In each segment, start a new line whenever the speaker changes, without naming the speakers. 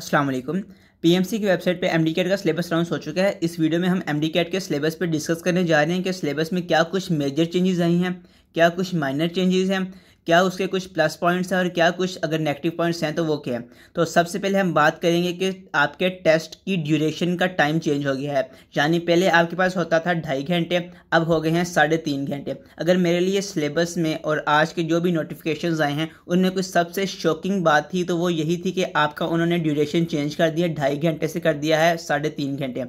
अस्सलाम वालेकुम पीएमसी की वेबसाइट पे एम डी का सिलेबस राउंड हो चुका है इस वीडियो में हम एम डी के सिलेबस पे डिस्कस करने जा रहे हैं कि सिलेबस में क्या कुछ मेजर चेंजेस आई हैं क्या कुछ माइनर चेंजेस हैं क्या उसके कुछ प्लस पॉइंट्स हैं और क्या कुछ अगर नेगेटिव पॉइंट्स हैं तो वो क्या है तो सबसे पहले हम बात करेंगे कि आपके टेस्ट की ड्यूरेशन का टाइम चेंज हो गया है यानी पहले आपके पास होता था ढाई घंटे अब हो गए हैं साढ़े तीन घंटे अगर मेरे लिए सिलेबस में और आज के जो भी नोटिफिकेशन आए हैं उनमें कुछ सबसे शॉकिंग बात थी तो वो यही थी कि आपका उन्होंने ड्यूरेशन चेंज कर दिया ढाई घंटे से कर दिया है साढ़े तीन घंटे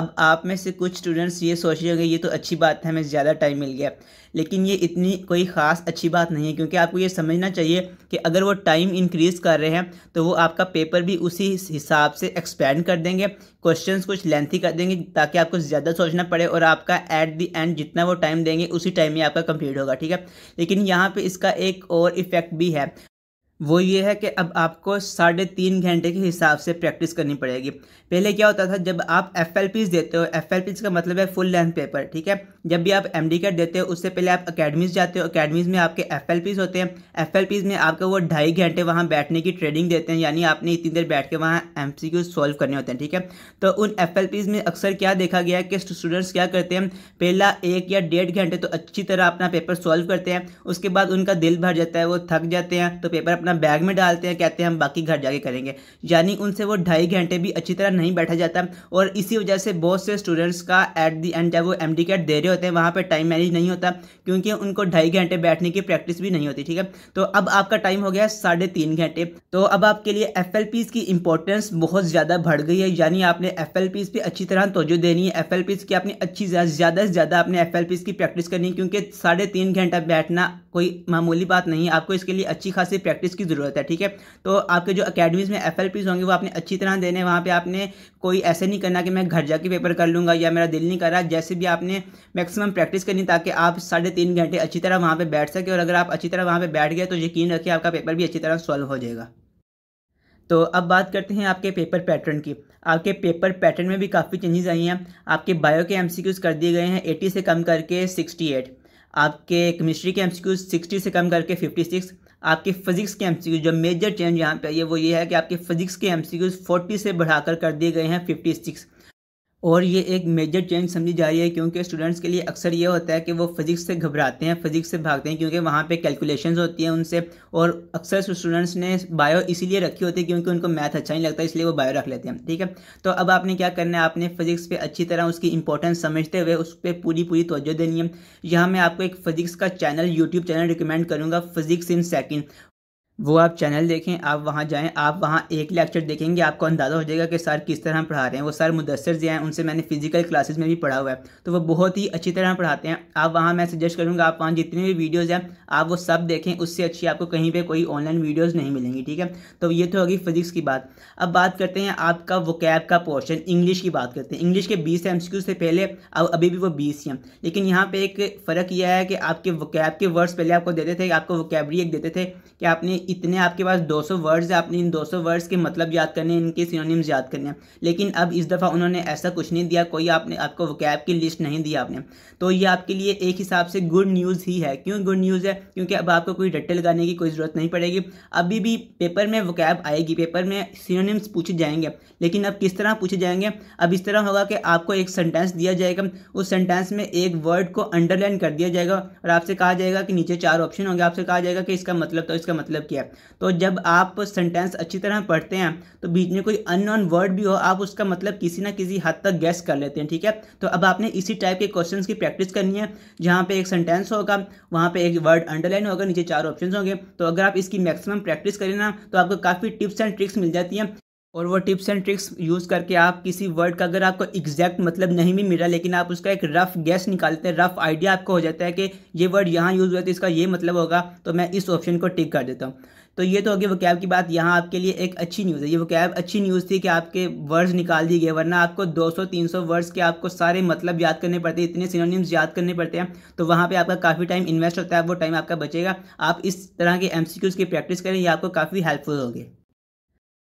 अब आप में से कुछ स्टूडेंट्स ये सोच रहे होंगे ये तो अच्छी बात है हमें ज़्यादा टाइम मिल गया लेकिन ये इतनी कोई ख़ास अच्छी बात नहीं है क्योंकि आपको ये समझना चाहिए कि अगर वो टाइम इंक्रीज़ कर रहे हैं तो वो आपका पेपर भी उसी हिसाब से एक्सपेंड कर देंगे क्वेश्चन कुछ लेंथी कर देंगे ताकि आपको ज़्यादा सोचना पड़े और आपका एट दी एंड जितना वो टाइम देंगे उसी टाइम में आपका कम्प्लीट होगा ठीक है लेकिन यहाँ पर इसका एक और इफेक्ट भी है वो ये है कि अब आपको साढ़े तीन घंटे के हिसाब से प्रैक्टिस करनी पड़ेगी पहले क्या होता था जब आप एफ एल पीज देते हो एफ एल पीज का मतलब है फुल लेंथ पेपर ठीक है जब भी आप एम डी कैट देते हो उससे पहले आप अकेडमीज जाते हो अकेडमीज में आपके एफ एल पीज होते हैं एफ एल पीज में आपको वो ढाई घंटे वहाँ बैठने की ट्रेनिंग देते हैं यानी आपने इतनी देर बैठ के वहाँ एम सी क्यू सॉल्व करने होते हैं ठीक है तो उन एफ एल पीज में अक्सर क्या देखा गया है कि स्टूडेंट्स क्या करते हैं पहला एक या डेढ़ घंटे तो अच्छी तरह अपना पेपर सॉल्व करते हैं उसके बाद उनका दिल भर जाता है वो थक जाते हैं तो पेपर अपना अपना बैग में डालते हैं कहते हैं हम बाकी घर जाके करेंगे यानी उनसे वो ढाई घंटे भी अच्छी तरह नहीं बैठा जाता और इसी वजह से बहुत से स्टूडेंट्स का एट दी एंड जब वो एम डी दे रहे होते हैं वहाँ पर टाइम मैनेज नहीं होता क्योंकि उनको ढाई घंटे बैठने की प्रैक्टिस भी नहीं होती ठीक है तो अब आपका टाइम हो गया साढ़े तीन घंटे तो अब आपके लिए एफ की इंपॉर्टेंस बहुत ज़्यादा बढ़ गई है यानी आपने एफ एल अच्छी तरह तोजो देनी है एफ एल की आपने अच्छी ज़्यादा से ज़्यादा आपने एफ की प्रैक्टिस करनी है क्योंकि साढ़े तीन घंटा बैठना कोई मामूली बात नहीं है आपको इसके लिए अच्छी खासी प्रैक्टिस की ज़रूरत है ठीक है तो आपके जो अकेडमीज़ में एफ होंगे वो आपने अच्छी तरह देने वहाँ पर आपने कोई ऐसे नहीं करना कि मैं घर जाके पेपर कर लूँगा या मेरा दिल नहीं कर रहा जैसे भी आपने मैक्सिमम प्रैक्टिस करनी ताकि आप साढ़े तीन घंटे अच्छी तरह वहाँ पर बैठ सके और अगर आप अच्छी तरह वहाँ पर बैठ गए तो यकीन रखिए आपका पेपर भी अच्छी तरह सॉल्व हो जाएगा तो अब बात करते हैं आपके पेपर पैटर्न की आपके पेपर पैटर्न में भी काफ़ी चेंजेस आई हैं आपके बायो के एमसीक्यूज कर दिए गए हैं एटी से कम करके सिक्सटी आपके केमिस्ट्री के एम सिक्सटी से कम करके सिक्स आपके फिजिक्स के एमसीक्यू जो मेजर चेंज यहाँ पे आई है वो ये है कि आपके फिजिक्स के एमसीक्यूज 40 से बढ़ाकर कर दिए गए हैं 56 और ये एक मेजर चेंज समझी जा रही है क्योंकि स्टूडेंट्स के लिए अक्सर ये होता है कि वो फिज़िक्स से घबराते हैं फिज़िक्स से भागते हैं क्योंकि वहाँ पे कैलकुलेशंस होती हैं उनसे और अक्सर स्टूडेंट्स ने बायो इसीलिए रखी होती है क्योंकि उनको मैथ अच्छा नहीं लगता इसलिए वो बायो रख लेते हैं ठीक है तो अब आपने क्या करना है आपने फिज़िक्स पर अच्छी तरह उसकी इंपॉर्टेंस समझते हुए उस पर पूरी पूरी तोज्जो देनी है यहाँ मैं आपको एक फिज़िक्स का चैनल यूट्यूब चैनल रिकमेंड करूँगा फिज़िक्स इन सेकेंड वो आप चैनल देखें आप वहाँ जाएं आप वहाँ एक लेक्चर देखेंगे आपको अंदाज़ा हो जाएगा कि सर किस तरह पढ़ा रहे हैं वो सर मुदसर जी हैं उनसे मैंने फिजिकल क्लासेस में भी पढ़ा हुआ है तो वो बहुत ही अच्छी तरह पढ़ाते हैं आप वहाँ मैं सजेस्ट करूँगा आप वहाँ जितनी भी वीडियोज़ हैं आप वो सब देखें उससे अच्छी आपको कहीं पर कोई ऑनलाइन वीडियोज़ नहीं मिलेंगी ठीक है तो ये तो होगी फिजिक्स की बात अब बात करते हैं आपका वोकैब का पोर्शन इंग्लिश की बात करते हैं इंग्लिश के बीस एम से पहले अब अभी भी वो बीस हैं लेकिन यहाँ पर एक फ़र्क यह है कि आपके वो के वर्ड्स पहले आपको देते थे आपको वो एक देते थे कि आपने कितने आपके पास 200 वर्ड्स है आपने इन 200 वर्ड्स के मतलब याद करने इनके सिनोनिम्स याद करने हैं लेकिन अब इस दफ़ा उन्होंने ऐसा कुछ नहीं दिया कोई आपने आपको वकैब की लिस्ट नहीं दी आपने तो ये आपके लिए एक हिसाब से गुड न्यूज़ ही है क्यों गुड न्यूज़ है क्योंकि अब आपको कोई डट्टे लगाने की कोई ज़रूरत नहीं पड़ेगी अभी भी पेपर में वकैब आएगी पेपर में सिनोनिम्स पूछे जाएंगे लेकिन अब किस तरह पूछे जाएंगे अब इस तरह होगा कि आपको एक सेंटेंस दिया जाएगा उस सेंटेंस में एक वर्ड को अंडरलाइन कर दिया जाएगा और आपसे कहा जाएगा कि नीचे चार ऑप्शन होंगे आपसे कहा जाएगा कि इसका मतलब तो इसका मतलब किया तो जब आप सेंटेंस अच्छी तरह पढ़ते हैं तो बीच में कोई अननोन वर्ड भी हो आप उसका मतलब किसी ना किसी हद तक गैस कर लेते हैं ठीक है तो अब आपने इसी टाइप के क्वेश्चन की प्रैक्टिस करनी है जहाँ पर एक सेंटेंस होगा वहाँ पर एक वर्ड अंडरलाइन होगा नीचे चार ऑप्शन होंगे तो अगर आप इसकी मैक्सिमम प्रैक्टिस करें ना तो आपको काफ़ी टिप्स एंड ट्रिक्स मिल जाती हैं और वो टिप्स एंड ट्रिक्स यूज़ करके आप किसी वर्ड का अगर आपको एग्जैक्ट मतलब नहीं भी मिला लेकिन आप उसका एक रफ़ गैस निकालते हैं रफ़ आइडिया आपको हो जाता है कि ये वर्ड यहाँ यूज़ हुआ तो इसका ये मतलब होगा तो मैं इस ऑप्शन को टिक कर देता हूँ तो ये तो होगी वकैब की बात यहाँ आपके लिए एक अच्छी न्यूज़ है ये वकैब अच्छी न्यूज़ थी कि आपके वर्ड्स निकाल दिए गए वरना आपको 200-300 वर्ड्स के आपको सारे मतलब याद करने पड़ते हैं इतने सिनोनिम्स याद करने पड़ते हैं तो वहाँ पे आपका काफ़ी टाइम इन्वेस्ट होता है वो टाइम आपका बचेगा आप इस तरह के एम की प्रैक्टिस करें ये आपको काफ़ी हेल्पफुल होगी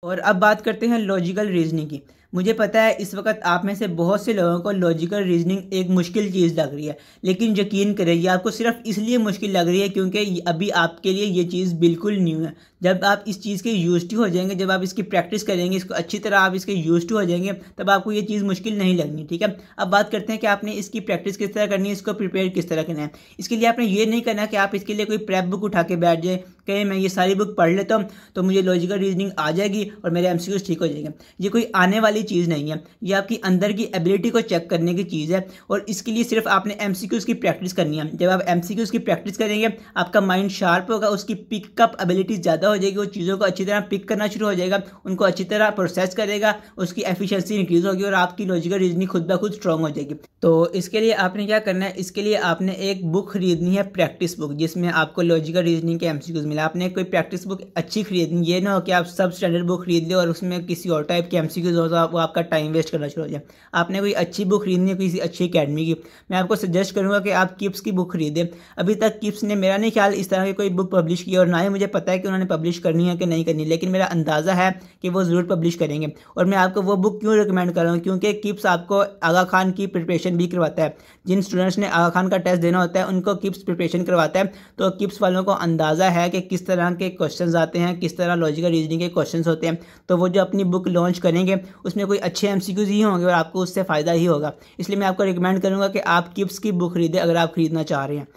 और अब बात करते हैं लॉजिकल रीजनिंग की मुझे पता है इस वक्त आप में से बहुत से लोगों को लॉजिकल रीजनिंग एक मुश्किल चीज़ लग रही है लेकिन यकीन करें ये आपको सिर्फ इसलिए मुश्किल लग रही है क्योंकि अभी आपके लिए ये चीज़ बिल्कुल न्यू है जब आप इस चीज़ के यूज टू हो जाएंगे जब आप इसकी प्रैक्टिस करेंगे इसको अच्छी तरह आप इसके यूज टू हो जाएंगे तब आपको ये चीज़ मुश्किल नहीं लगनी ठीक है अब बात करते हैं कि आपने इसकी प्रैक्टिस किस तरह करनी है इसको प्रिपेयर किस तरह करना है इसके लिए आपने ये नहीं करना कि आप इसके लिए कोई प्रेप बुक उठा के बैठ जाए कहीं मैं ये सारी बुक पढ़ लेता हूँ तो मुझे लॉजिकल रीजनिंग आ जाएगी और मेरे एम ठीक हो जाएंगे ये कोई आने वाली चीज़ नहीं है ये आपकी अंदर की एबिलिटी को चेक करने की चीज़ है और इसके लिए सिर्फ आपने एम की प्रैक्टिस करनी है जब आप एम की प्रैक्टिस करेंगे आपका माइंड शार्प होगा उसकी पिकअप एबिलिटी ज़्यादा हो जाएगी वो चीज़ों को अच्छी तरह पिक करना शुरू हो जाएगा उनको अच्छी तरह प्रोसेस करेगा उसकी एफिशिएंसी इंक्रीज़ होगी और आपकी लॉजिकल रीजनिंग खुद ब खुद स्ट्रॉन्ग हो जाएगी तो इसके लिए आपने क्या करना है इसके लिए आपने एक बुक खरीदनी है प्रैक्टिस बुक जिसमें आपको लॉजिकल रीजनिंग के एम मिला आपने कोई प्रैक्टिस बुक अच्छी खरीदनी ये ना हो कि आप सब स्टैंडर्ड बुक खरीद लो और उसमें किसी और टाइप के एम हो तो वो आपका टाइम वेस्ट करना शुरू हो जाए आपने कोई अच्छी बुक खरीदनी है किसी अच्छी अकेडमी की मैं आपको सजेस्ट करूँगा कि आप किप्स की बुक खरीदें अभी तक किप्स ने मेरा नहीं ख्याल इस तरह की कोई बुक पब्लिश की और ना ही मुझे पता है कि उन्होंने पब्लिश करनी है कि नहीं करनी लेकिन मेरा अंदाज़ा है कि वो ज़रूर पब्लिश करेंगे और मैं आपको वो बुक क्यों रिकमेंड कर रहा हूँ क्योंकि किप्स आपको आगा खान की प्रिपरेशन भी करवाता है जिन स्टूडेंट्स ने आगा खान का टेस्ट देना होता है उनको किप्स प्रिपरेशन करवाता है तो किप्स वालों को अंदाज़ा है कि किस तरह के क्वेश्चन आते हैं किस तरह लॉजिकल रीजनिंग के क्वेश्चन होते हैं तो वो जो अपनी बुक लॉन्च करेंगे उसमें कोई अच्छे एम ही होंगे और आपको उससे फ़ायदा ही होगा इसलिए मैं आपको रिकमेंड करूँगा कि आप किप्स की बुक खरीदें अगर आप खरीदना चाह रहे हैं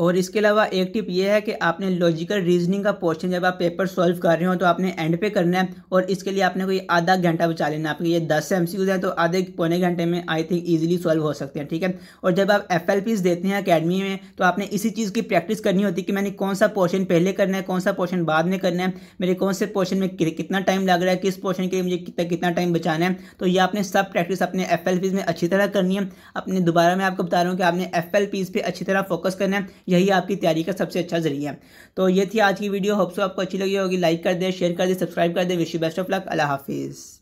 और इसके अलावा एक टिप ये है कि आपने लॉजिकल रीजनिंग का पोर्शन जब आप पेपर सॉल्व कर रहे हो तो आपने एंड पे करना है और इसके लिए आपने कोई आधा घंटा बचा लेना आपके ये दस एम सी हैं तो आधे पौने घंटे में आई थिंक ईजिली सॉल्व हो सकते हैं ठीक है और जब आप एफ देते हैं अकेडमी में तो आपने इसी चीज़ की प्रैक्टिस करनी होती है कि मैंने कौन सा पोर्शन पहले करना है कौन सा पोर्शन बाद में करना है मेरे कौन से पोर्शन में कितना टाइम लग रहा है किस पोर्शन के लिए मुझे कितना कितना टाइम बचाना है तो ये आपने सब प्रैक्टिस अपने एफ में अच्छी तरह करनी है अपने दोबारा मैं आपको बता रहा हूँ कि आपने एफ पे अच्छी तरह फोकस करना है यही आपकी तैयारी का सबसे अच्छा जरिया है तो ये थी आज की वीडियो होप्सो आपको अच्छी लगी होगी लाइक कर दे शेयर कर दे सब्सक्राइब कर दे wish you best of luck अल्लाह हाफिज़